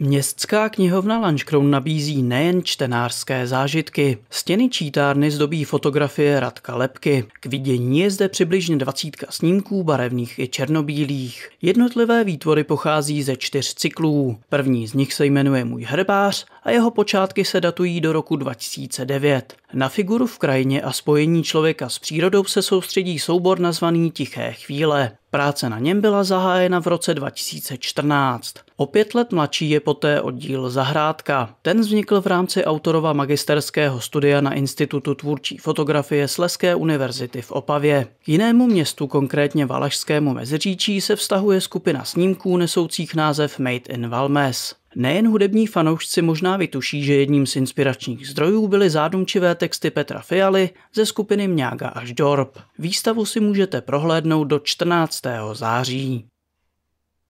Městská knihovna Lanškroun nabízí nejen čtenářské zážitky. Stěny čítárny zdobí fotografie Radka Lepky. K vidění je zde přibližně dvacítka snímků barevných i černobílých. Jednotlivé výtvory pochází ze čtyř cyklů. První z nich se jmenuje Můj hrbář a jeho počátky se datují do roku 2009. Na figuru v krajině a spojení člověka s přírodou se soustředí soubor nazvaný Tiché chvíle. Práce na něm byla zahájena v roce 2014. O pět let mladší je poté oddíl Zahrádka. Ten vznikl v rámci autorova magisterského studia na Institutu tvůrčí fotografie Sleské univerzity v Opavě. K jinému městu, konkrétně Valašskému Meziříčí, se vztahuje skupina snímků nesoucích název Made in Valmes. Nejen hudební fanoušci možná vytuší, že jedním z inspiračních zdrojů byly zádumčivé texty Petra Fialy ze skupiny Mňága až Dorp. Výstavu si můžete prohlédnout do 14. září.